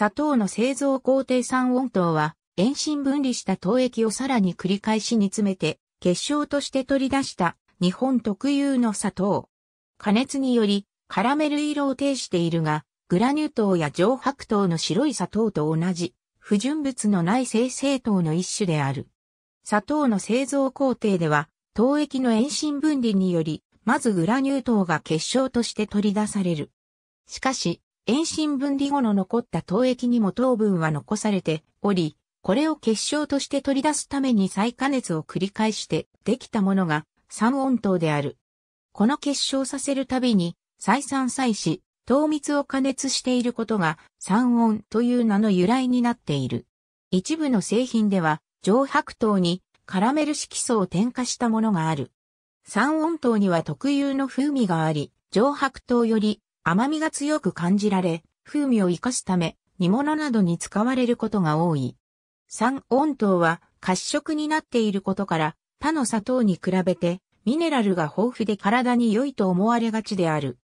砂糖の製造工程三温糖は、遠心分離した糖液をさらに繰り返し煮詰めて、結晶として取り出した日本特有の砂糖。加熱により、カラメル色を呈しているが、グラニュー糖や上白糖の白い砂糖と同じ、不純物のない生成糖の一種である。砂糖の製造工程では、糖液の遠心分離により、まずグラニュー糖が結晶として取り出される。しかし、遠心分離後の残った糖液にも糖分は残されており、これを結晶として取り出すために再加熱を繰り返してできたものが三温糖である。この結晶させるたびに再三再四、糖蜜を加熱していることが三温という名の由来になっている。一部の製品では上白糖にカラメル色素を添加したものがある。三温糖には特有の風味があり、上白糖より甘みが強く感じられ、風味を活かすため、煮物などに使われることが多い。三温糖は褐色になっていることから、他の砂糖に比べてミネラルが豊富で体に良いと思われがちである。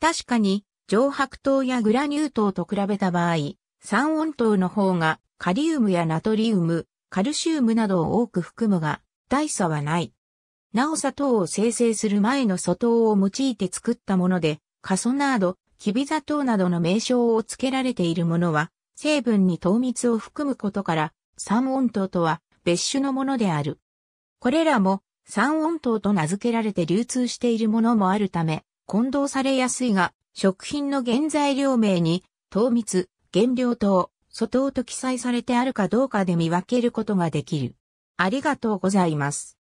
確かに、上白糖やグラニュー糖と比べた場合、三温糖の方がカリウムやナトリウム、カルシウムなどを多く含むが、大差はない。なお砂糖を生成する前の素糖を用いて作ったもので、カソナード、キビ砂糖などの名称を付けられているものは、成分に糖蜜を含むことから、三温糖とは別種のものである。これらも三温糖と名付けられて流通しているものもあるため、混同されやすいが、食品の原材料名に、糖蜜、原料糖、粗糖と記載されてあるかどうかで見分けることができる。ありがとうございます。